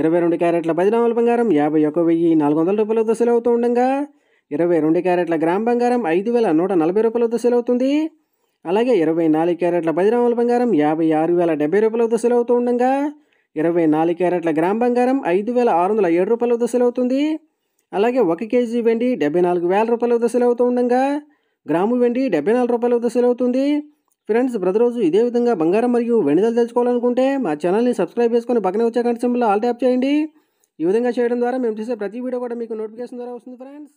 ఇరవై రెండు క్యారెట్ల పది నామల బంగారం యాభై ఒక వెయ్యి నాలుగు వందల రూపాయలతో అవుతూ ఉండగా ఇరవై రెండు క్యారెట్ల గ్రామ్ బంగారం ఐదు వేల నూట నలభై రూపాయలతో అవుతుంది అలాగే ఇరవై నాలుగు క్యారెట్ల పది నామల బంగారం యాభై ఆరు వేల డెబ్బై రూపాయలతో అవుతూ ఉండగా ఇరవై నాలుగు క్యారెట్ల గ్రామ్ బంగారం ఐదు వేల ఆరు వందల ఏడు రూపాయల రూపాయలతో అవుతుంది అలాగే ఒక కేజీ వెండి డెబ్బై నాలుగు వేల రూపాయల దశలు అవుతూ ఉండగా గ్రాము వెండి డెబ్బై నాలుగు రూపాయల దశలు అవుతుంది ఫ్రెండ్స్ ప్రతిరోజు ఇదే విధంగా బంగారం మరియు వెండిదలు తెలుసుకోవాలనుకుంటే మా ఛానల్ని సబ్స్క్రైబ్ చేసుకొని పక్కనే వచ్చే కంటి సింబల్ ఆల్ ట్యాప్ చేయండి ఈ విధంగా చేయడం ద్వారా మేము చేసే ప్రతి వీడియో కూడా మీకు నోటిఫికేషన్ ద్వారా వస్తుంది ఫ్రెండ్స్